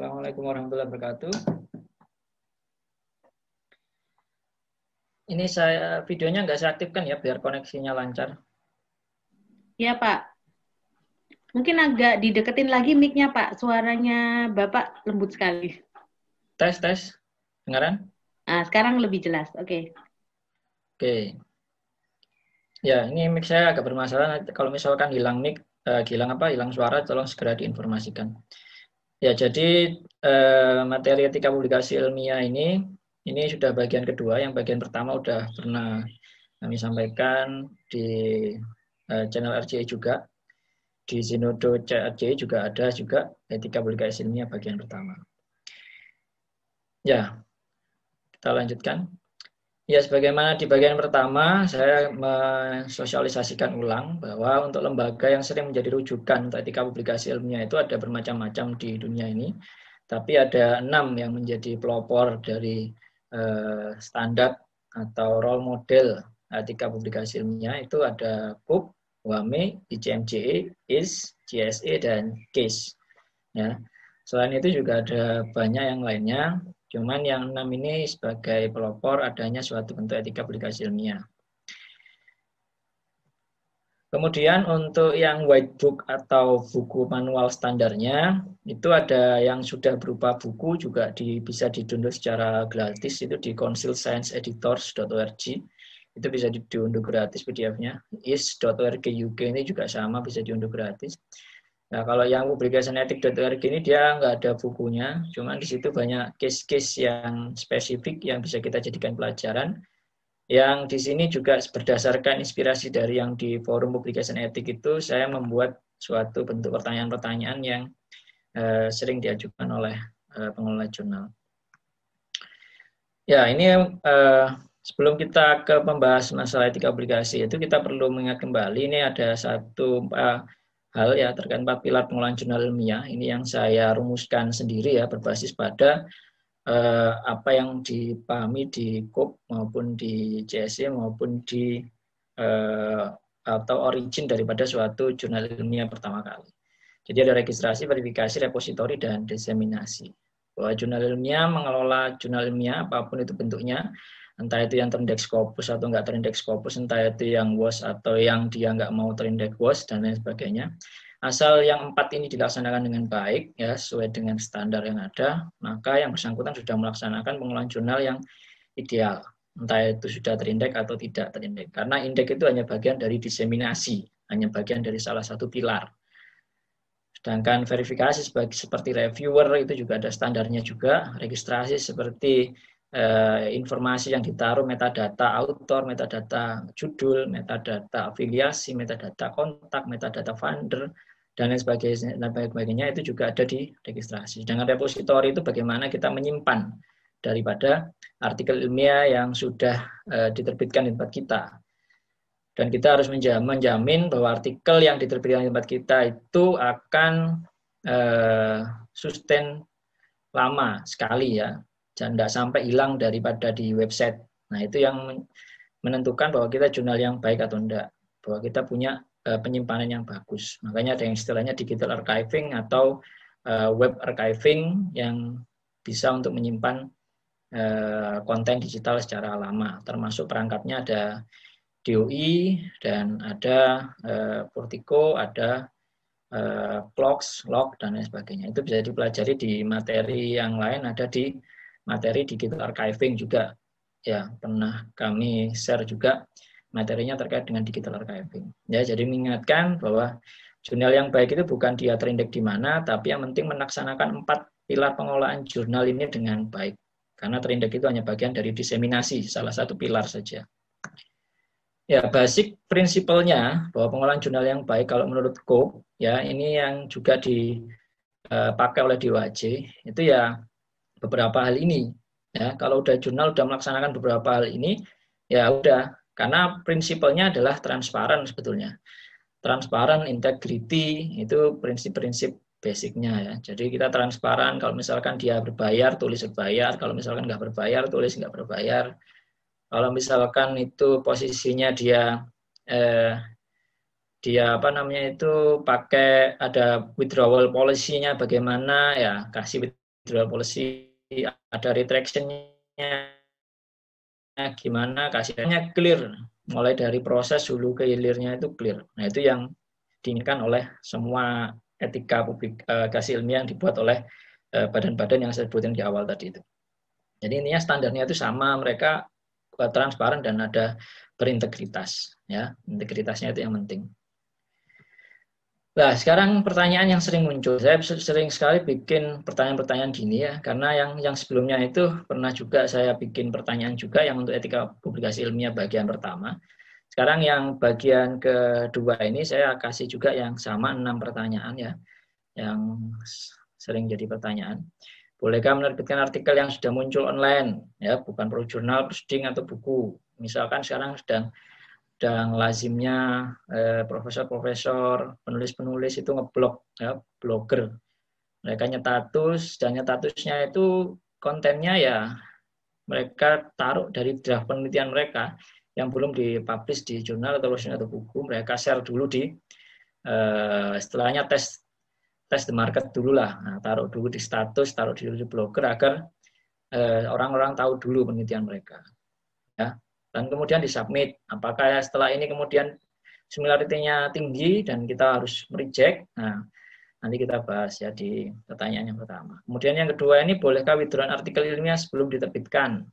Assalamualaikum warahmatullahi wabarakatuh. Ini saya videonya nggak saya aktifkan ya biar koneksinya lancar. Ya Pak. Mungkin agak dideketin lagi mic-nya Pak. Suaranya Bapak lembut sekali. Tes tes. Dengaran? Nah, sekarang lebih jelas. Oke. Okay. Oke. Okay. Ya, ini mic saya agak bermasalah. Kalau misalkan hilang mic, uh, hilang apa? Hilang suara, tolong segera diinformasikan. Ya, jadi eh, materi etika publikasi ilmiah ini ini sudah bagian kedua. Yang bagian pertama sudah pernah kami sampaikan di eh, channel RCI juga. Di Sinodo RCI juga ada juga etika publikasi ilmiah bagian pertama. Ya, kita lanjutkan. Ya, sebagaimana di bagian pertama, saya mensosialisasikan ulang bahwa untuk lembaga yang sering menjadi rujukan untuk etika publikasi ilmiah itu ada bermacam-macam di dunia ini. Tapi ada enam yang menjadi pelopor dari eh, standar atau role model etika publikasi ilmiah itu ada KUP, WAME, ICMJE, IS, GSE, dan KIS. Ya. Selain itu juga ada banyak yang lainnya, Cuman yang enam ini sebagai pelopor adanya suatu bentuk etika publikasi ilmiah. Kemudian untuk yang white book atau buku manual standarnya, itu ada yang sudah berupa buku juga di, bisa didownload secara gratis, itu di councilscienceeditors.org. Itu bisa diunduh gratis PDF-nya. is.org.uk ini juga sama, bisa diunduh gratis. Nah, kalau yang publikasi Netik.org ini dia nggak ada bukunya, cuman di situ banyak case-case yang spesifik yang bisa kita jadikan pelajaran. Yang di sini juga berdasarkan inspirasi dari yang di forum publikasi Netik itu, saya membuat suatu bentuk pertanyaan-pertanyaan yang uh, sering diajukan oleh uh, pengelola jurnal. Ya, ini uh, sebelum kita ke pembahas masalah etika obligasi itu kita perlu mengingat kembali ini ada satu Uh, hal ya terkait empat pilar pengelolaan jurnal ilmiah ini yang saya rumuskan sendiri ya berbasis pada eh, apa yang dipahami di COP maupun di CSE maupun di eh, atau origin daripada suatu jurnal ilmiah pertama kali. Jadi ada registrasi, verifikasi, repositori dan diseminasi. Bahwa jurnal ilmiah mengelola jurnal ilmiah apapun itu bentuknya entah itu yang terindeks Scopus atau nggak terindeks Scopus, entah itu yang WOS atau yang dia nggak mau terindeks WOS dan lain sebagainya. Asal yang empat ini dilaksanakan dengan baik, ya sesuai dengan standar yang ada, maka yang bersangkutan sudah melaksanakan pengelolaan jurnal yang ideal, entah itu sudah terindeks atau tidak terindeks. Karena indeks itu hanya bagian dari diseminasi, hanya bagian dari salah satu pilar. Sedangkan verifikasi sebagai, seperti reviewer itu juga ada standarnya juga, registrasi seperti eh, informasi yang ditaruh metadata autor, metadata judul, metadata afiliasi, metadata kontak, metadata founder dan lain sebagainya, dan sebagainya itu juga ada di registrasi. Dengan repositori itu bagaimana kita menyimpan daripada artikel ilmiah yang sudah eh, diterbitkan di tempat kita. Dan kita harus menjamin bahwa artikel yang diterbitkan di tempat kita itu akan eh, sustain lama sekali ya tidak sampai hilang daripada di website. Nah, itu yang menentukan bahwa kita jurnal yang baik atau tidak, bahwa kita punya eh, penyimpanan yang bagus. Makanya ada yang istilahnya digital archiving atau eh, web archiving yang bisa untuk menyimpan eh, konten digital secara lama, termasuk perangkatnya ada DOI dan ada Portico, ada uh, Log dan lain sebagainya. Itu bisa dipelajari di materi yang lain ada di materi digital archiving juga ya pernah kami share juga materinya terkait dengan digital archiving. Ya, jadi mengingatkan bahwa jurnal yang baik itu bukan dia terindek di mana, tapi yang penting melaksanakan empat pilar pengolahan jurnal ini dengan baik. Karena terindek itu hanya bagian dari diseminasi, salah satu pilar saja. Ya, basic prinsipalnya bahwa pengolahan jurnal yang baik kalau menurut Cook, ya ini yang juga dipakai eh, oleh DOAJ, itu ya beberapa hal ini. Ya, kalau udah jurnal udah melaksanakan beberapa hal ini, ya udah karena prinsipnya adalah transparan sebetulnya. Transparan, integrity itu prinsip-prinsip basicnya ya. Jadi kita transparan kalau misalkan dia berbayar tulis berbayar, kalau misalkan nggak berbayar tulis nggak berbayar. Kalau misalkan itu posisinya dia eh, dia apa namanya itu pakai ada withdrawal policy-nya bagaimana ya kasih withdrawal policy ada retraction gimana kasihannya clear mulai dari proses hulu ke hilirnya itu clear nah itu yang diinginkan oleh semua etika eh, kasih ilmiah yang dibuat oleh eh, badan-badan yang saya sebutin di awal tadi itu jadi intinya standarnya itu sama mereka eh, transparan dan ada berintegritas ya integritasnya itu yang penting Nah, sekarang pertanyaan yang sering muncul. Saya sering sekali bikin pertanyaan-pertanyaan gini ya, karena yang yang sebelumnya itu pernah juga saya bikin pertanyaan juga yang untuk etika publikasi ilmiah bagian pertama. Sekarang yang bagian kedua ini saya kasih juga yang sama enam pertanyaan ya, yang sering jadi pertanyaan. Bolehkah menerbitkan artikel yang sudah muncul online ya, bukan perlu jurnal, proceeding, atau buku? Misalkan sekarang sedang dan lazimnya eh, profesor-profesor, penulis-penulis itu ngeblog, ya, blogger. Mereka nyetatus, dan nyetatusnya itu kontennya ya mereka taruh dari draft penelitian mereka yang belum dipublish di jurnal atau lotion atau buku, mereka share dulu di eh, setelahnya tes tes the market dulu lah, nah, taruh dulu di status, taruh dulu di blogger agar eh, orang-orang eh, tahu dulu penelitian mereka. Ya, dan kemudian disubmit. Apakah setelah ini kemudian similarity-nya tinggi dan kita harus reject? Nah, nanti kita bahas ya di pertanyaan yang pertama. Kemudian yang kedua ini bolehkah withdrawn artikel ilmiah sebelum diterbitkan?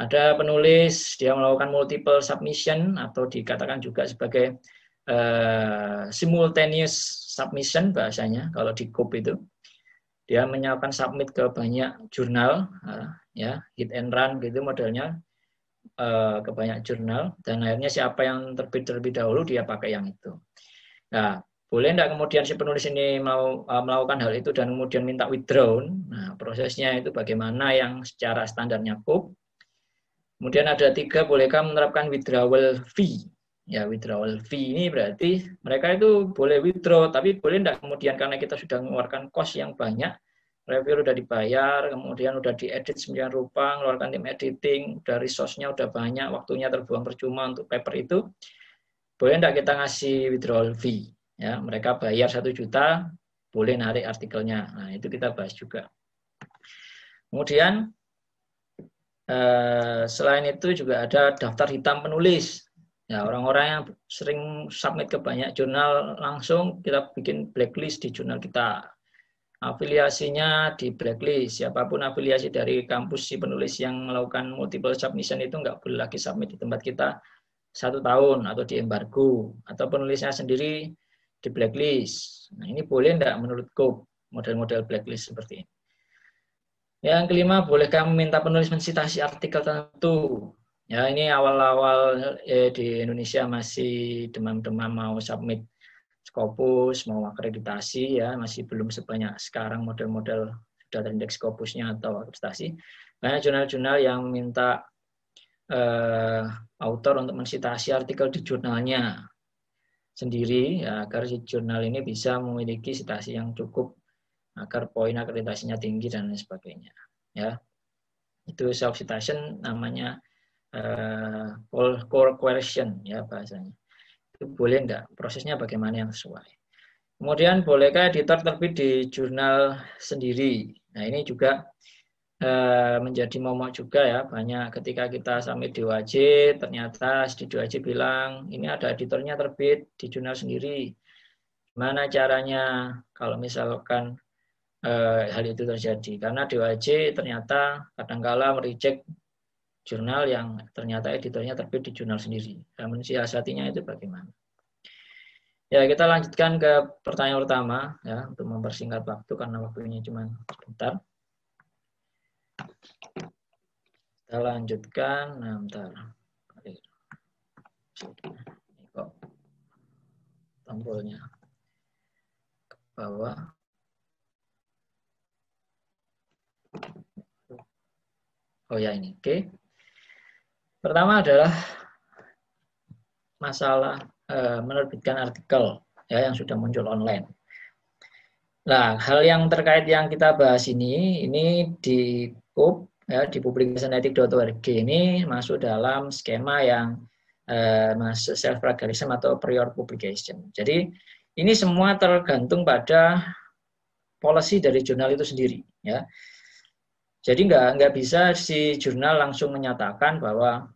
Ada penulis dia melakukan multiple submission atau dikatakan juga sebagai uh, simultaneous submission bahasanya kalau di COP itu. Dia menyiapkan submit ke banyak jurnal uh, ya hit and run gitu modelnya uh, ke banyak jurnal dan akhirnya siapa yang terbit terlebih dahulu dia pakai yang itu. Nah, boleh tidak kemudian si penulis ini mau eh, melakukan hal itu dan kemudian minta withdraw? Nah, prosesnya itu bagaimana yang secara standarnya PUB. Kemudian ada tiga, bolehkah menerapkan withdrawal fee? Ya, withdrawal fee ini berarti mereka itu boleh withdraw, tapi boleh tidak kemudian karena kita sudah mengeluarkan cost yang banyak, review udah dibayar, kemudian udah diedit sembilan rupa, ngeluarkan tim editing, udah resource-nya udah banyak, waktunya terbuang percuma untuk paper itu, boleh enggak kita ngasih withdrawal fee? Ya, mereka bayar satu juta, boleh narik artikelnya. Nah, itu kita bahas juga. Kemudian, eh, selain itu juga ada daftar hitam penulis. Ya, orang-orang yang sering submit ke banyak jurnal langsung kita bikin blacklist di jurnal kita afiliasinya di blacklist. Siapapun afiliasi dari kampus si penulis yang melakukan multiple submission itu nggak boleh lagi submit di tempat kita satu tahun atau di embargo atau penulisnya sendiri di blacklist. Nah, ini boleh enggak menurut model-model blacklist seperti ini. Yang kelima, bolehkah meminta penulis mensitasi artikel tertentu? Ya, ini awal-awal eh, di Indonesia masih demam-demam mau submit Scopus, mau akreditasi ya, masih belum sebanyak sekarang model-model data indeks Scopusnya atau akreditasi. Banyak jurnal-jurnal yang minta eh, autor untuk mensitasi artikel di jurnalnya sendiri ya, agar si jurnal ini bisa memiliki sitasi yang cukup agar poin akreditasinya tinggi dan lain sebagainya ya itu self citation namanya uh, core question ya bahasanya boleh enggak? Prosesnya bagaimana yang sesuai. Kemudian bolehkah editor terbit di jurnal sendiri? Nah ini juga e, menjadi momok juga ya banyak ketika kita sampai di DOAJ ternyata di DOAJ bilang ini ada editornya terbit di jurnal sendiri. Mana caranya kalau misalkan e, hal itu terjadi? Karena di DOAJ ternyata kadangkala merecek jurnal yang ternyata editornya terbit di jurnal sendiri. Namun mensiasatinya itu bagaimana? Ya, kita lanjutkan ke pertanyaan pertama ya untuk mempersingkat waktu karena waktunya cuma sebentar. Kita lanjutkan, nah, bentar. Ini kok tombolnya ke bawah. Oh ya ini, oke. Okay. Pertama adalah masalah e, menerbitkan artikel ya yang sudah muncul online. Nah, hal yang terkait yang kita bahas ini ini di pub ya di publikasi.netik.org ini masuk dalam skema yang e, masuk self plagiarism atau prior publication. Jadi ini semua tergantung pada policy dari jurnal itu sendiri ya. Jadi nggak nggak bisa si jurnal langsung menyatakan bahwa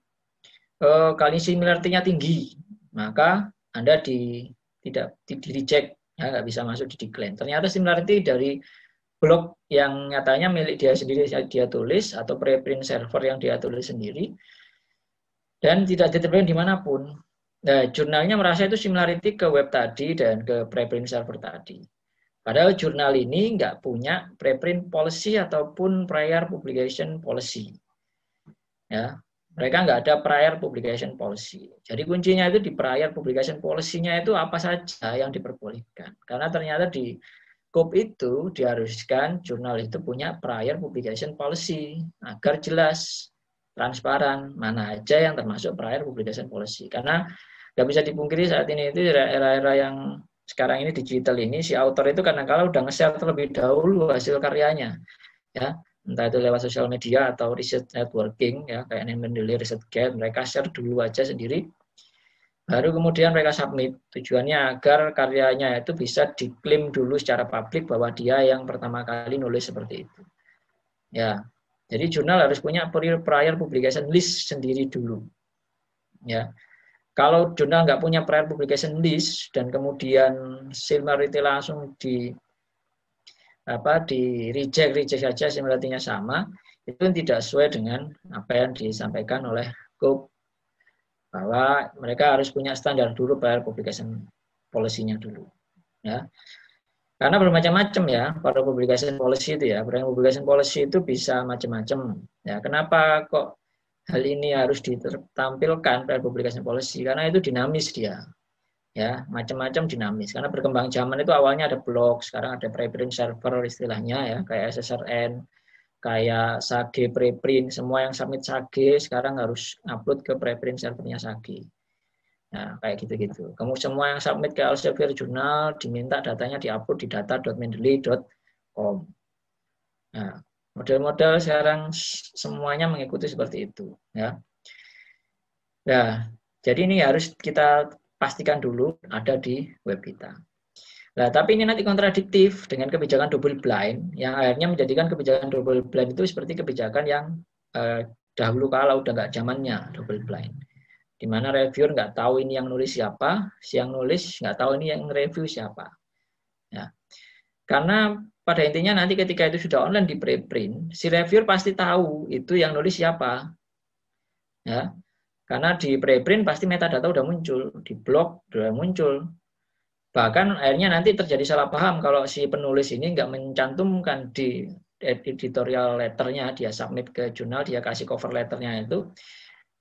eh, kali similarity-nya tinggi, maka Anda di tidak di, di reject, ya, nggak bisa masuk di decline. Ternyata similarity dari blog yang nyatanya milik dia sendiri dia tulis atau preprint server yang dia tulis sendiri dan tidak diterbitkan dimanapun. Nah, jurnalnya merasa itu similarity ke web tadi dan ke preprint server tadi. Padahal jurnal ini nggak punya preprint policy ataupun prior publication policy. Ya, mereka nggak ada prior publication policy. Jadi kuncinya itu di prior publication policy-nya itu apa saja yang diperbolehkan. Karena ternyata di COP itu diharuskan jurnal itu punya prior publication policy agar jelas, transparan, mana aja yang termasuk prior publication policy. Karena nggak bisa dipungkiri saat ini itu era-era yang sekarang ini digital ini si author itu kadang-kadang udah nge-share terlebih dahulu hasil karyanya. Ya, entah itu lewat sosial media atau riset networking ya kayak menduli Research Gate mereka share dulu aja sendiri baru kemudian mereka submit tujuannya agar karyanya itu bisa diklaim dulu secara publik bahwa dia yang pertama kali nulis seperti itu ya jadi jurnal harus punya prior publication list sendiri dulu ya kalau jurnal nggak punya prior publication list dan kemudian similarity langsung di apa di reject reject saja similarinya sama itu kan tidak sesuai dengan apa yang disampaikan oleh Coop bahwa mereka harus punya standar dulu pada publication policy-nya dulu ya karena bermacam-macam ya pada publication policy itu ya pada publication policy itu bisa macam-macam ya kenapa kok hal ini harus ditampilkan pada publication policy karena itu dinamis dia ya macam-macam dinamis karena berkembang zaman itu awalnya ada blog sekarang ada preprint server istilahnya ya kayak SSRN kayak Sage preprint semua yang submit Sage sekarang harus upload ke preprint servernya Sage nah kayak gitu-gitu kamu semua yang submit ke Elsevier Journal diminta datanya diupload di data.mendeley.com nah model-model sekarang semuanya mengikuti seperti itu ya nah jadi ini harus kita pastikan dulu ada di web kita. Nah, tapi ini nanti kontradiktif dengan kebijakan double blind yang akhirnya menjadikan kebijakan double blind itu seperti kebijakan yang eh, dahulu kala udah nggak zamannya double blind. Di mana reviewer nggak tahu ini yang nulis siapa, si yang nulis nggak tahu ini yang review siapa. Ya. Karena pada intinya nanti ketika itu sudah online di preprint, si reviewer pasti tahu itu yang nulis siapa. Ya. Karena di preprint pasti metadata udah muncul, di blog udah muncul. Bahkan akhirnya nanti terjadi salah paham kalau si penulis ini nggak mencantumkan di editorial letternya, dia submit ke jurnal, dia kasih cover letternya itu,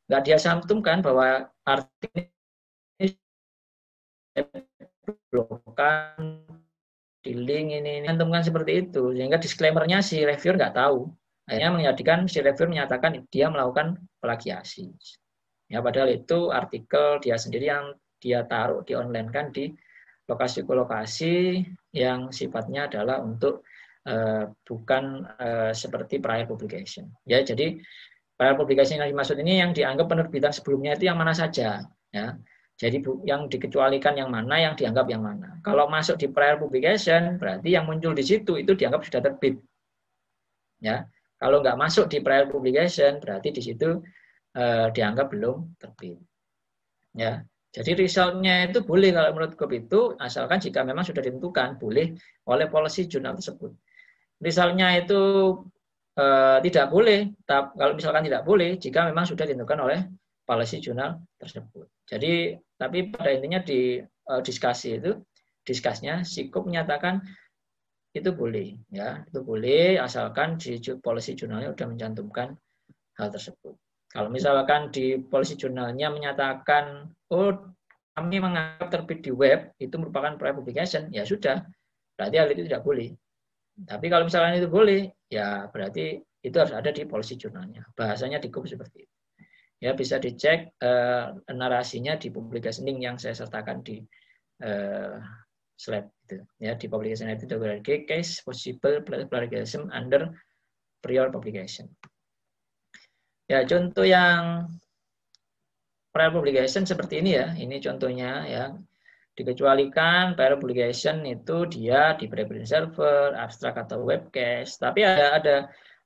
nggak dia cantumkan bahwa artinya blokan di link ini, ini cantumkan seperti itu sehingga disclaimernya si reviewer nggak tahu akhirnya menjadikan si reviewer menyatakan dia melakukan plagiasi Ya, padahal itu artikel dia sendiri yang dia taruh, di online kan di lokasi-lokasi ke yang sifatnya adalah untuk uh, bukan uh, seperti prior publication. Ya, jadi prior publication yang dimaksud ini yang dianggap penerbitan sebelumnya itu yang mana saja. Ya. Jadi yang dikecualikan yang mana, yang dianggap yang mana. Kalau masuk di prior publication, berarti yang muncul di situ itu dianggap sudah terbit. Ya, kalau nggak masuk di prior publication, berarti di situ eh, dianggap belum terbit. Ya, jadi resultnya itu boleh kalau menurut KOP itu asalkan jika memang sudah ditentukan boleh oleh policy jurnal tersebut. Resultnya itu e, tidak boleh, tap, kalau misalkan tidak boleh jika memang sudah ditentukan oleh policy jurnal tersebut. Jadi tapi pada intinya di e, diskusi itu diskusinya Sikop menyatakan itu boleh ya itu boleh asalkan di policy jurnalnya sudah mencantumkan hal tersebut kalau misalkan di polisi jurnalnya menyatakan, oh kami menganggap terbit di web itu merupakan private publication, ya sudah, berarti hal itu tidak boleh. Tapi kalau misalkan itu boleh, ya berarti itu harus ada di polisi jurnalnya. Bahasanya dikub seperti itu. Ya bisa dicek uh, narasinya di publikasi link yang saya sertakan di uh, slide itu. Ya di publication itu case possible plagiarism under prior publication. Ya, contoh yang prior publication seperti ini ya. Ini contohnya ya. Dikecualikan prior publication itu dia di preprint server, abstrak atau webcast. Tapi ada ada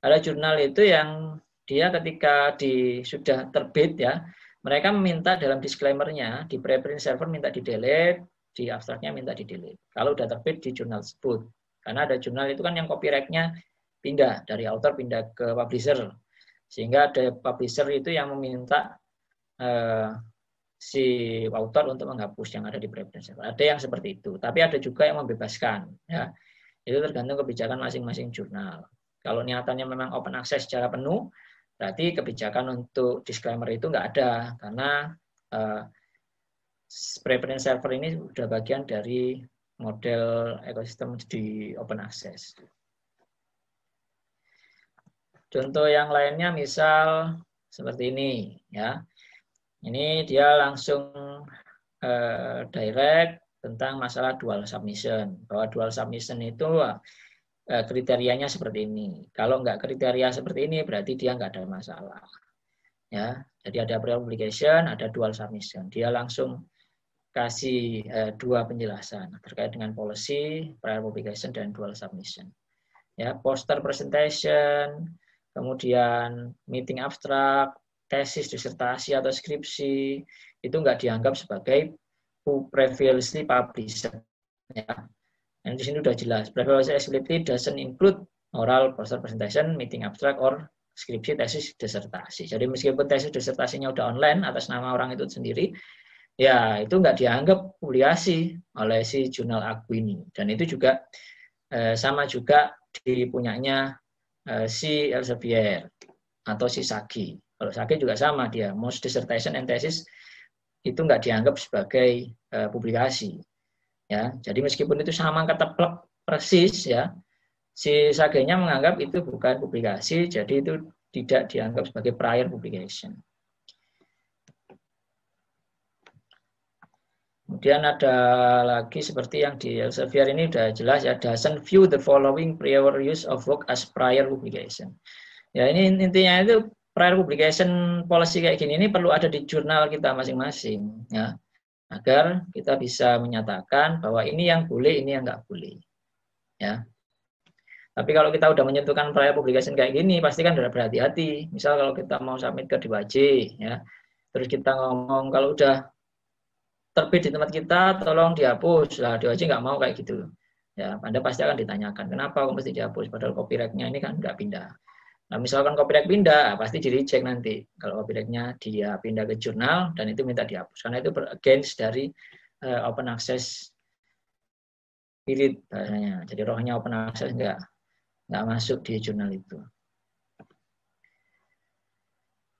ada jurnal itu yang dia ketika di sudah terbit ya, mereka meminta dalam disclaimer-nya di preprint server minta di delete, di abstraknya minta di delete. Kalau sudah terbit di jurnal tersebut. Karena ada jurnal itu kan yang copyright-nya pindah dari author pindah ke publisher. Sehingga ada publisher itu yang meminta uh, si author untuk menghapus yang ada di preference server. Ada yang seperti itu, tapi ada juga yang membebaskan. Ya. Itu tergantung kebijakan masing-masing jurnal. Kalau niatannya memang open access secara penuh, berarti kebijakan untuk disclaimer itu nggak ada karena uh, eh, preference server ini sudah bagian dari model ekosistem di open access. Contoh yang lainnya misal seperti ini ya. Ini dia langsung uh, direct tentang masalah dual submission. Bahwa dual submission itu uh, kriterianya seperti ini. Kalau nggak kriteria seperti ini berarti dia nggak ada masalah. Ya, jadi ada pre-obligation, ada dual submission. Dia langsung kasih uh, dua penjelasan terkait dengan policy, prior obligation dan dual submission. Ya, poster presentation, kemudian meeting abstrak, tesis, disertasi atau skripsi itu nggak dianggap sebagai previously published. Ya. Dan di sini sudah jelas, previously accessibility doesn't include oral poster presentation, meeting abstrak or skripsi, tesis, disertasi. Jadi meskipun tesis disertasinya udah online atas nama orang itu sendiri, ya itu nggak dianggap publikasi oleh si jurnal aku ini. Dan itu juga eh, sama juga dipunyanya Eh, si Elsevier atau si Sagi. Kalau Sagi juga sama dia, most dissertation and thesis itu nggak dianggap sebagai uh, publikasi. Ya, jadi meskipun itu sama kata plek persis ya, si Sagenya menganggap itu bukan publikasi, jadi itu tidak dianggap sebagai prior publication. Kemudian ada lagi seperti yang di Elsevier ini sudah jelas ya, doesn't view the following prior use of work as prior publication. Ya ini intinya itu prior publication policy kayak gini ini perlu ada di jurnal kita masing-masing ya agar kita bisa menyatakan bahwa ini yang boleh, ini yang nggak boleh. Ya. Tapi kalau kita udah menyentuhkan prior publication kayak gini, pasti kan udah berhati-hati. Misal kalau kita mau submit ke DWJ, ya, terus kita ngomong kalau udah terbit di tempat kita, tolong dihapus. Lah, aja nggak mau kayak gitu. Ya, Anda pasti akan ditanyakan, kenapa kok mesti dihapus? Padahal copyright-nya ini kan nggak pindah. Nah, misalkan copyright pindah, ah, pasti di cek nanti. Kalau copyright-nya dia pindah ke jurnal, dan itu minta dihapus. Karena itu against dari uh, open access spirit bahasanya. Jadi rohnya open access nggak nggak masuk di jurnal itu.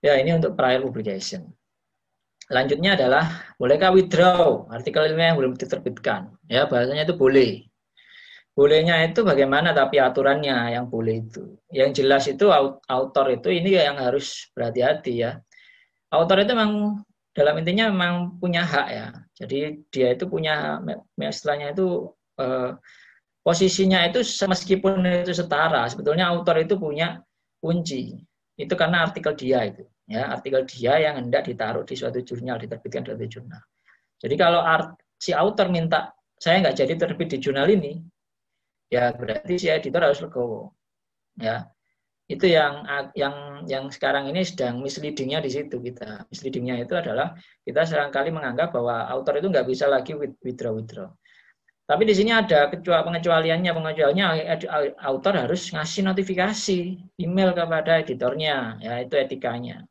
Ya, ini untuk prior publication selanjutnya adalah bolehkah withdraw artikel ilmiah yang belum diterbitkan? Ya, bahasanya itu boleh. Bolehnya itu bagaimana tapi aturannya yang boleh itu. Yang jelas itu autor itu ini yang harus berhati-hati ya. Autor itu memang dalam intinya memang punya hak ya. Jadi dia itu punya istilahnya itu eh, posisinya itu meskipun itu setara, sebetulnya autor itu punya kunci. Itu karena artikel dia itu ya artikel dia yang hendak ditaruh di suatu jurnal diterbitkan suatu jurnal jadi kalau art, si author minta saya nggak jadi terbit di jurnal ini ya berarti si editor harus legowo ya itu yang yang yang sekarang ini sedang misleadingnya di situ kita misleadingnya itu adalah kita seringkali menganggap bahwa author itu nggak bisa lagi withdraw withdraw tapi di sini ada pengecualiannya pengecualiannya author harus ngasih notifikasi email kepada editornya ya itu etikanya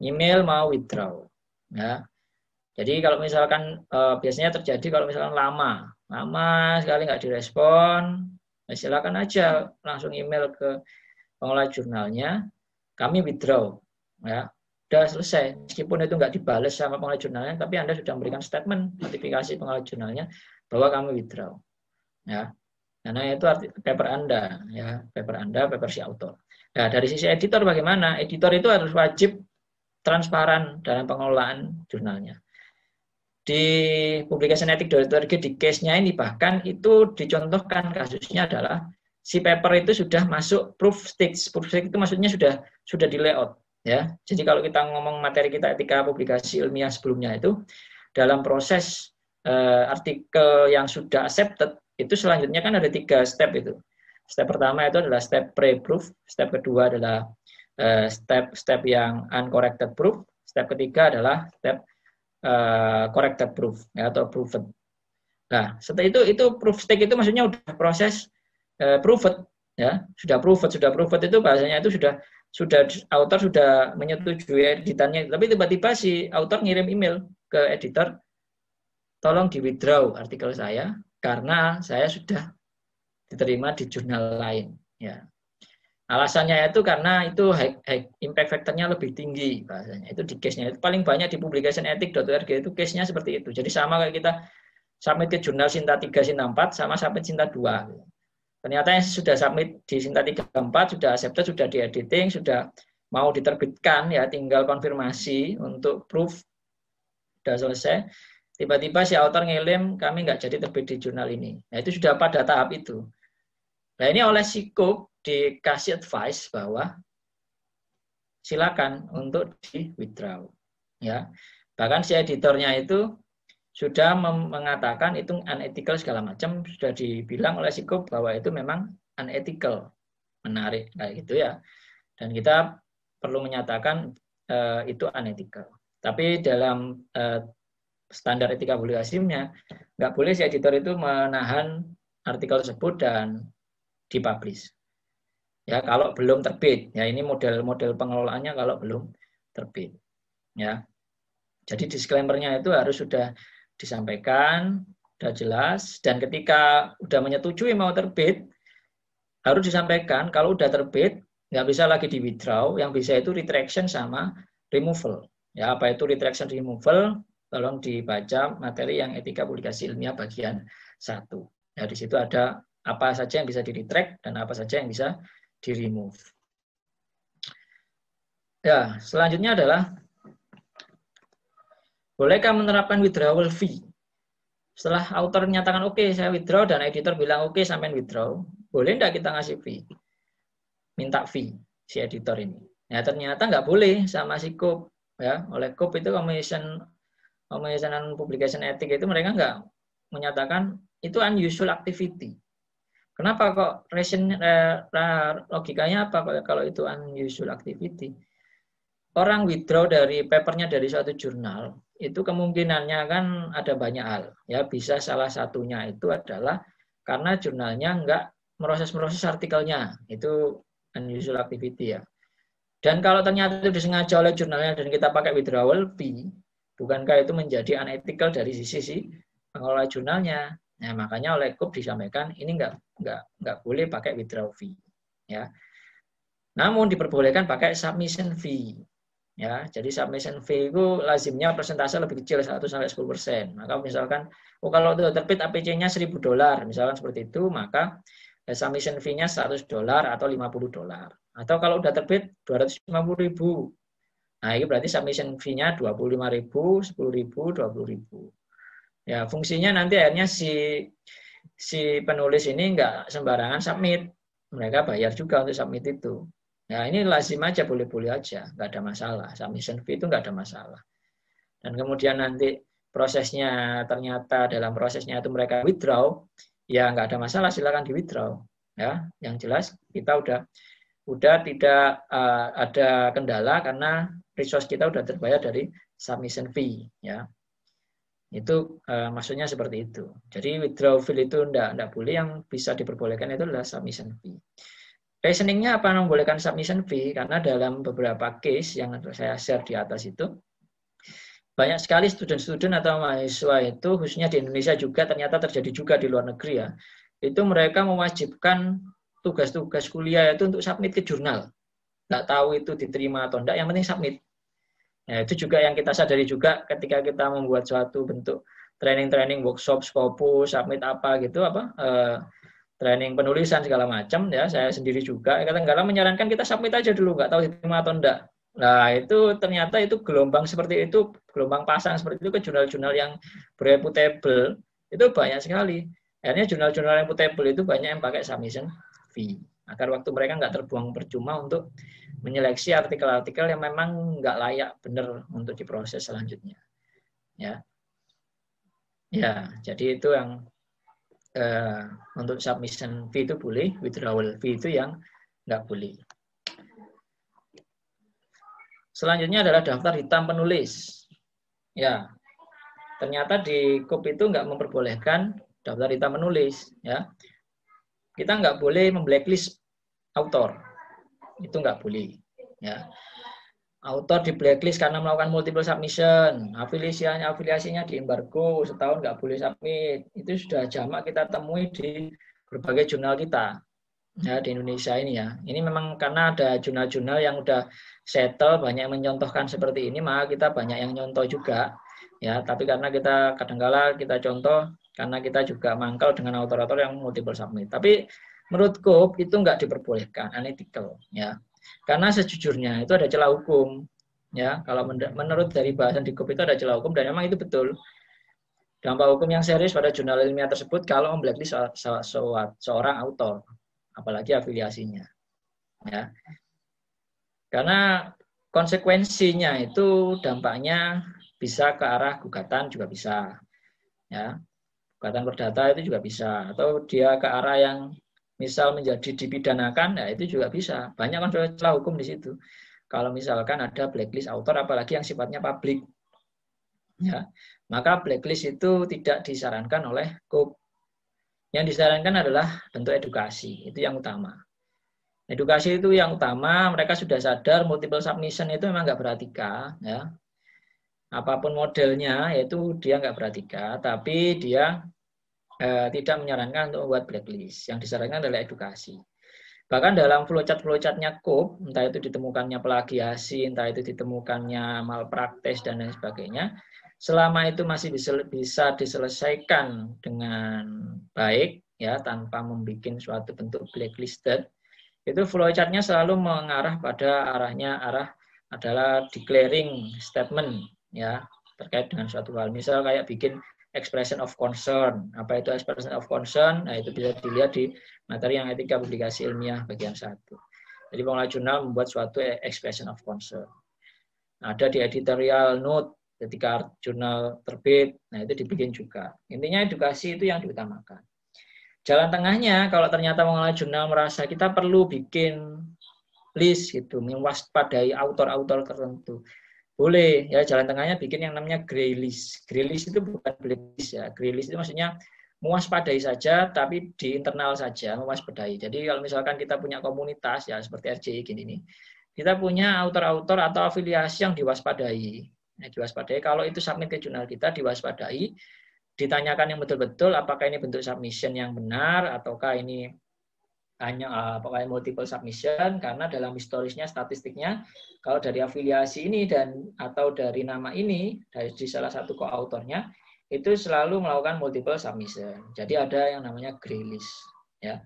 email mau withdraw ya jadi kalau misalkan eh, biasanya terjadi kalau misalkan lama lama sekali nggak direspon ya silakan aja langsung email ke pengelola jurnalnya kami withdraw ya sudah selesai meskipun itu nggak dibales sama pengelola jurnalnya tapi anda sudah memberikan statement notifikasi pengelola jurnalnya bahwa kami withdraw ya karena itu arti paper Anda, ya, paper Anda, paper si autor. Nah, dari sisi editor bagaimana? Editor itu harus wajib transparan dalam pengelolaan jurnalnya. Di publikasi etik.org di case-nya ini bahkan itu dicontohkan kasusnya adalah si paper itu sudah masuk proof stage. Proof stage itu maksudnya sudah sudah di layout ya. Jadi kalau kita ngomong materi kita etika publikasi ilmiah sebelumnya itu dalam proses uh, artikel yang sudah accepted itu selanjutnya kan ada tiga step itu. Step pertama itu adalah step pre-proof, step kedua adalah step-step eh, yang uncorrected proof. Step ketiga adalah step uh, corrected proof ya, atau proven. Nah, setelah itu itu proof stake itu maksudnya udah proses uh, proven ya, sudah proven, sudah proven itu bahasanya itu sudah sudah author sudah menyetujui editannya, tapi tiba-tiba si author ngirim email ke editor, tolong di withdraw artikel saya karena saya sudah diterima di jurnal lain. Ya, Alasannya itu karena itu impact factornya lebih tinggi bahasanya. Itu di case-nya. Itu paling banyak di publication etik.org itu case-nya seperti itu. Jadi sama kayak kita submit ke jurnal Sinta 3, Sinta 4, sama submit Sinta 2. Ternyata yang sudah submit di Sinta 3, 4, sudah accepted, sudah di editing, sudah mau diterbitkan, ya tinggal konfirmasi untuk proof, sudah selesai. Tiba-tiba si author ngelim kami nggak jadi terbit di jurnal ini. Nah itu sudah pada tahap itu Nah ini oleh Cook dikasih advice bahwa silakan untuk di withdraw. Ya, bahkan si editornya itu sudah mengatakan itu unethical segala macam sudah dibilang oleh Cook bahwa itu memang unethical menarik kayak gitu ya dan kita perlu menyatakan uh, itu unethical tapi dalam uh, standar etika publikasinya nggak boleh si editor itu menahan artikel tersebut dan dipublish. Ya, kalau belum terbit. Ya, ini model-model pengelolaannya kalau belum terbit. Ya. Jadi disclaimer-nya itu harus sudah disampaikan, sudah jelas dan ketika sudah menyetujui mau terbit harus disampaikan kalau udah terbit nggak bisa lagi di withdraw, yang bisa itu retraction sama removal. Ya, apa itu retraction removal? Tolong dibaca materi yang etika publikasi ilmiah bagian 1. Ya, di situ ada apa saja yang bisa di retract dan apa saja yang bisa di remove. Ya, selanjutnya adalah bolehkah menerapkan withdrawal fee? Setelah author menyatakan oke, okay, saya withdraw dan editor bilang oke, okay, sampean withdraw, boleh enggak kita ngasih fee? Minta fee si editor ini. Ya, ternyata nggak boleh sama si COP. Ya, oleh COP itu Commission Commission and Publication ethic itu mereka nggak menyatakan itu unusual activity. Kenapa kok reason uh, logikanya apa kalau itu unusual activity? Orang withdraw dari papernya dari suatu jurnal itu kemungkinannya kan ada banyak hal. Ya bisa salah satunya itu adalah karena jurnalnya nggak meroses-meroses artikelnya itu unusual activity ya. Dan kalau ternyata itu disengaja oleh jurnalnya dan kita pakai withdrawal fee, bukankah itu menjadi unethical dari sisi si pengelola jurnalnya? Nah, makanya oleh KUP disampaikan ini enggak nggak nggak boleh pakai withdraw fee ya namun diperbolehkan pakai submission fee ya jadi submission fee itu lazimnya persentase lebih kecil 1 sampai 10 persen maka misalkan oh kalau itu terbit APC-nya 1000 dolar misalkan seperti itu maka eh, submission fee-nya 100 dolar atau 50 dolar atau kalau udah terbit 250 ribu nah ini berarti submission fee-nya 25 ribu 10 ribu 20 ribu ya fungsinya nanti akhirnya si si penulis ini nggak sembarangan submit. Mereka bayar juga untuk submit itu. Nah ini lazim aja, boleh-boleh aja, nggak ada masalah. Submission fee itu nggak ada masalah. Dan kemudian nanti prosesnya ternyata dalam prosesnya itu mereka withdraw, ya nggak ada masalah, silakan di withdraw. Ya, yang jelas kita udah udah tidak uh, ada kendala karena resource kita udah terbayar dari submission fee. Ya, itu uh, maksudnya seperti itu. Jadi withdraw fee itu enggak, enggak boleh, yang bisa diperbolehkan itu adalah submission fee. Reasoningnya apa yang membolehkan submission fee? Karena dalam beberapa case yang saya share di atas itu, banyak sekali student-student atau mahasiswa itu, khususnya di Indonesia juga, ternyata terjadi juga di luar negeri ya, itu mereka mewajibkan tugas-tugas kuliah itu untuk submit ke jurnal. Nggak tahu itu diterima atau enggak, yang penting submit Ya, itu juga yang kita sadari juga ketika kita membuat suatu bentuk training-training workshop, scopus, submit apa gitu apa eh, training penulisan segala macam ya saya sendiri juga kadang-kadang menyarankan kita submit aja dulu nggak tahu diterima atau enggak Nah, itu ternyata itu gelombang seperti itu, gelombang pasang seperti itu ke jurnal-jurnal yang reputable itu banyak sekali. Akhirnya jurnal-jurnal reputable itu banyak yang pakai submission fee agar waktu mereka nggak terbuang percuma untuk menyeleksi artikel-artikel yang memang nggak layak benar untuk diproses selanjutnya. Ya, ya. Jadi itu yang eh, untuk submission fee itu boleh, withdrawal fee itu yang nggak boleh. Selanjutnya adalah daftar hitam penulis. Ya, ternyata di KUP itu nggak memperbolehkan daftar hitam penulis Ya, kita nggak boleh memblacklist autor. Itu nggak boleh. Ya. Autor di blacklist karena melakukan multiple submission, afiliasinya afiliasinya di embargo, setahun nggak boleh submit. Itu sudah jamak kita temui di berbagai jurnal kita ya di Indonesia ini ya. Ini memang karena ada jurnal-jurnal yang udah settle banyak yang mencontohkan seperti ini, maka kita banyak yang nyontoh juga ya. Tapi karena kita kadangkala kita contoh karena kita juga mangkal dengan autor-autor yang multiple submit. Tapi menurut itu nggak diperbolehkan, unethical, ya. Karena sejujurnya itu ada celah hukum, ya. Kalau menurut dari bahasan di Cope itu ada celah hukum dan memang itu betul. Dampak hukum yang serius pada jurnal ilmiah tersebut kalau memblacklist seorang autor, apalagi afiliasinya, ya. Karena konsekuensinya itu dampaknya bisa ke arah gugatan juga bisa, ya. Gugatan perdata itu juga bisa, atau dia ke arah yang misal menjadi dipidanakan, ya itu juga bisa. Banyak kan celah hukum di situ. Kalau misalkan ada blacklist author, apalagi yang sifatnya publik, ya maka blacklist itu tidak disarankan oleh KUP. Yang disarankan adalah bentuk edukasi, itu yang utama. Edukasi itu yang utama, mereka sudah sadar multiple submission itu memang nggak beratika, ya apapun modelnya yaitu dia nggak beratika, tapi dia Eh, tidak menyarankan untuk membuat blacklist. Yang disarankan adalah edukasi. Bahkan dalam flowchart-flowchartnya COP, entah itu ditemukannya plagiasi, entah itu ditemukannya malpraktis, dan lain sebagainya, selama itu masih bisa diselesaikan dengan baik, ya tanpa membuat suatu bentuk blacklisted, itu flowchartnya selalu mengarah pada arahnya arah adalah declaring statement ya terkait dengan suatu hal. Misal kayak bikin expression of concern. Apa itu expression of concern? Nah, itu bisa dilihat di materi yang etika publikasi ilmiah bagian satu. Jadi pengelola jurnal membuat suatu expression of concern. Nah, ada di editorial note ketika jurnal terbit, nah itu dibikin juga. Intinya edukasi itu yang diutamakan. Jalan tengahnya kalau ternyata pengelola jurnal merasa kita perlu bikin list gitu, mewaspadai autor-autor tertentu. Boleh ya jalan tengahnya bikin yang namanya grey list. Grey list itu bukan black list ya. Grey list itu maksudnya muaspadai saja tapi di internal saja muaspadai. Jadi kalau misalkan kita punya komunitas ya seperti RCI gini nih. Kita punya autor-autor atau afiliasi yang diwaspadai. Nah, diwaspadai kalau itu submit ke jurnal kita diwaspadai ditanyakan yang betul-betul apakah ini bentuk submission yang benar ataukah ini hanya uh, multiple submission karena dalam historisnya statistiknya kalau dari afiliasi ini dan atau dari nama ini dari di salah satu co-autornya itu selalu melakukan multiple submission. Jadi ada yang namanya grey list ya.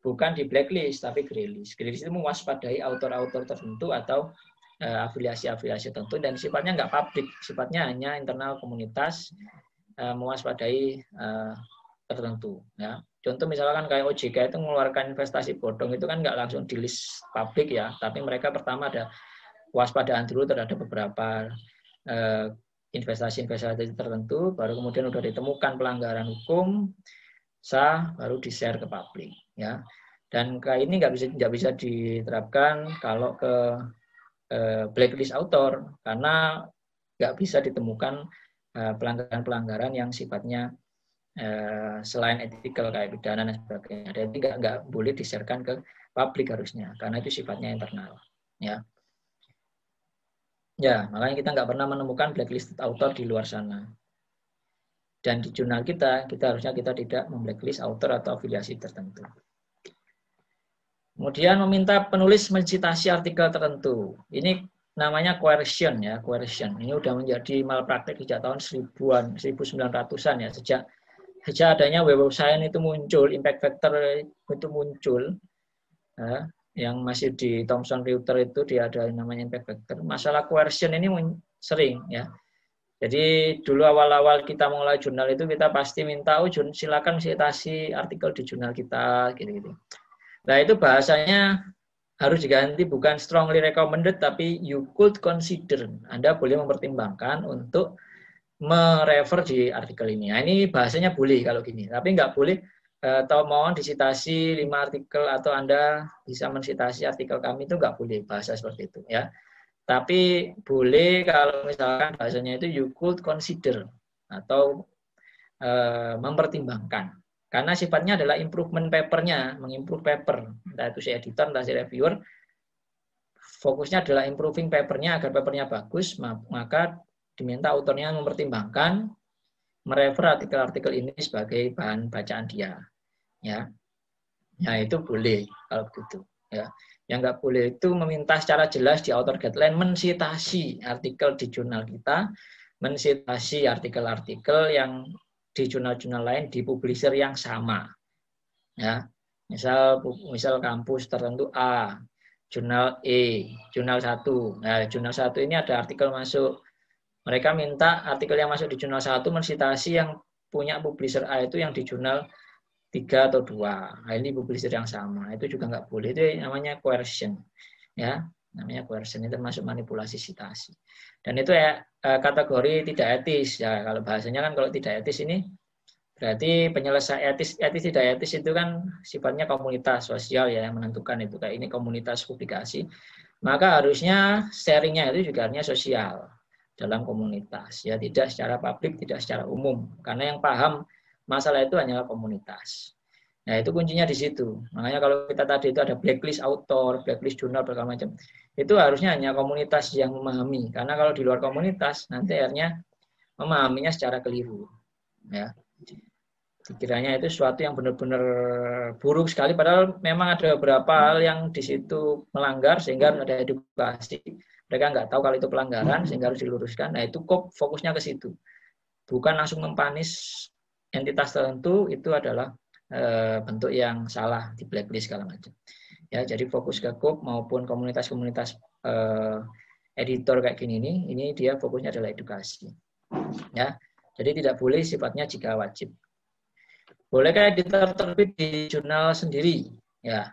Bukan di blacklist tapi grey list. Grey list itu mewaspadai author-author tertentu atau eh, afiliasi-afiliasi tertentu dan sifatnya enggak publik, sifatnya hanya internal komunitas uh, mewaspadai tertentu. Ya. Contoh misalkan kayak OJK itu mengeluarkan investasi bodong itu kan nggak langsung di list publik ya, tapi mereka pertama ada waspadaan dulu terhadap beberapa eh, investasi-investasi tertentu, baru kemudian sudah ditemukan pelanggaran hukum, sah baru di share ke publik ya dan kayak ini nggak bisa nggak bisa diterapkan kalau ke eh, blacklist author karena nggak bisa ditemukan eh, pelanggaran-pelanggaran yang sifatnya Eh, selain etikal kayak pidana dan sebagainya. Jadi nggak nggak boleh diserkan ke publik harusnya karena itu sifatnya internal. Ya, ya makanya kita nggak pernah menemukan blacklist author di luar sana. Dan di jurnal kita, kita harusnya kita tidak memblacklist author atau afiliasi tertentu. Kemudian meminta penulis mencitasi artikel tertentu. Ini namanya coercion ya, coercion. Ini sudah menjadi malpraktik sejak tahun seribuan, 1900-an ya, sejak sejak adanya web of science itu muncul, impact factor itu muncul, ya, yang masih di Thomson Reuters itu dia ada namanya impact factor. Masalah coercion ini sering ya. Jadi dulu awal-awal kita mulai jurnal itu kita pasti minta, oh silakan citasi artikel di jurnal kita, gitu-gitu. Nah itu bahasanya harus diganti bukan strongly recommended tapi you could consider. Anda boleh mempertimbangkan untuk merefer di artikel ini. Nah, ini bahasanya boleh kalau gini, tapi nggak boleh eh, atau mohon disitasi lima artikel atau Anda bisa mensitasi artikel kami itu nggak boleh bahasa seperti itu ya. Tapi boleh kalau misalkan bahasanya itu you could consider atau uh, mempertimbangkan. Karena sifatnya adalah improvement papernya, mengimprove paper. Entah itu si editor, entah si reviewer. Fokusnya adalah improving papernya agar papernya bagus, maka diminta autornya mempertimbangkan merefer artikel-artikel ini sebagai bahan bacaan dia. Ya, ya itu boleh kalau begitu. Ya, yang nggak boleh itu meminta secara jelas di author guideline mensitasi artikel di jurnal kita, mensitasi artikel-artikel yang di jurnal-jurnal lain di publisher yang sama. Ya, misal misal kampus tertentu A, jurnal E, jurnal satu, Nah, jurnal satu ini ada artikel masuk mereka minta artikel yang masuk di jurnal satu mensitasi yang punya publisher A itu yang di jurnal tiga atau dua. Nah, ini publisher yang sama. Itu juga nggak boleh. Itu namanya coercion. Ya, namanya coercion itu termasuk manipulasi sitasi. Dan itu ya eh, kategori tidak etis ya kalau bahasanya kan kalau tidak etis ini berarti penyelesaian etis etis tidak etis itu kan sifatnya komunitas sosial ya yang menentukan itu kayak ini komunitas publikasi maka harusnya sharingnya itu juga harusnya sosial dalam komunitas ya tidak secara publik tidak secara umum karena yang paham masalah itu hanyalah komunitas nah itu kuncinya di situ makanya kalau kita tadi itu ada blacklist author blacklist jurnal berbagai macam itu harusnya hanya komunitas yang memahami karena kalau di luar komunitas nanti akhirnya memahaminya secara keliru ya kira-kira itu sesuatu yang benar-benar buruk sekali padahal memang ada beberapa hal yang di situ melanggar sehingga ada edukasi mereka nggak tahu kalau itu pelanggaran sehingga harus diluruskan. Nah itu kok fokusnya ke situ, bukan langsung mempanis entitas tertentu itu adalah e, bentuk yang salah di blacklist segala macam. Ya jadi fokus ke kop maupun komunitas-komunitas e, editor kayak gini ini, ini dia fokusnya adalah edukasi. Ya jadi tidak boleh sifatnya jika wajib. Bolehkah editor terbit di jurnal sendiri? Ya,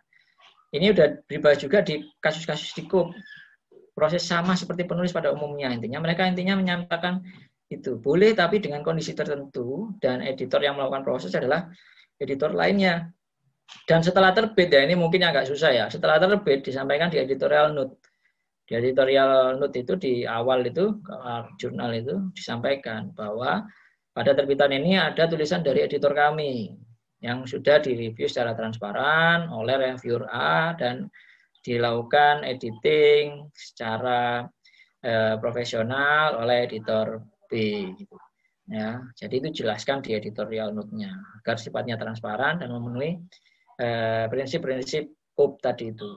ini udah berubah juga di kasus-kasus di KUP proses sama seperti penulis pada umumnya intinya mereka intinya menyampaikan itu boleh tapi dengan kondisi tertentu dan editor yang melakukan proses adalah editor lainnya dan setelah terbit ya ini mungkin agak susah ya setelah terbit disampaikan di editorial note di editorial note itu di awal itu ah, jurnal itu disampaikan bahwa pada terbitan ini ada tulisan dari editor kami yang sudah direview secara transparan oleh reviewer A dan dilakukan editing secara eh, profesional oleh editor B. Gitu. Ya, jadi itu jelaskan di editorial note-nya agar sifatnya transparan dan memenuhi eh, prinsip-prinsip eh, UP tadi itu.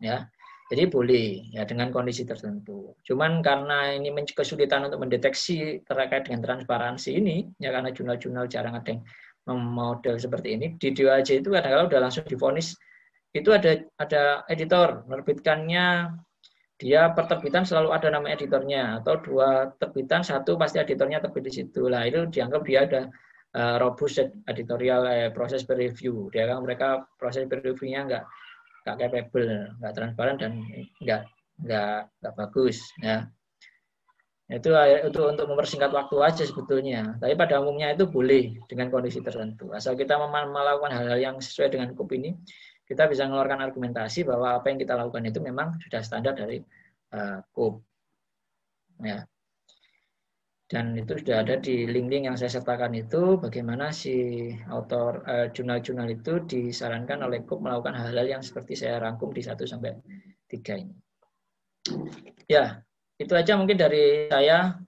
Ya, jadi boleh ya dengan kondisi tertentu. Cuman karena ini kesulitan untuk mendeteksi terkait dengan transparansi ini, ya karena jurnal-jurnal jarang ada yang memodel seperti ini, di DOJ itu kadang-kadang udah langsung difonis itu ada ada editor menerbitkannya dia perterbitan selalu ada nama editornya atau dua terbitan satu pasti editornya terbit di situ lah itu dianggap dia ada uh, robust editorial eh, proses peer review dia kan mereka proses peer reviewnya nggak enggak capable nggak transparan dan enggak enggak enggak bagus ya itu eh, itu untuk mempersingkat waktu aja sebetulnya tapi pada umumnya itu boleh dengan kondisi tertentu asal kita melakukan hal-hal yang sesuai dengan kup ini kita bisa mengeluarkan argumentasi bahwa apa yang kita lakukan itu memang sudah standar dari uh, Ya. Dan itu sudah ada di link-link yang saya sertakan itu bagaimana si autor eh, jurnal-jurnal uh, itu disarankan oleh COPE melakukan hal-hal yang seperti saya rangkum di 1 sampai 3 ini. Ya, itu aja mungkin dari saya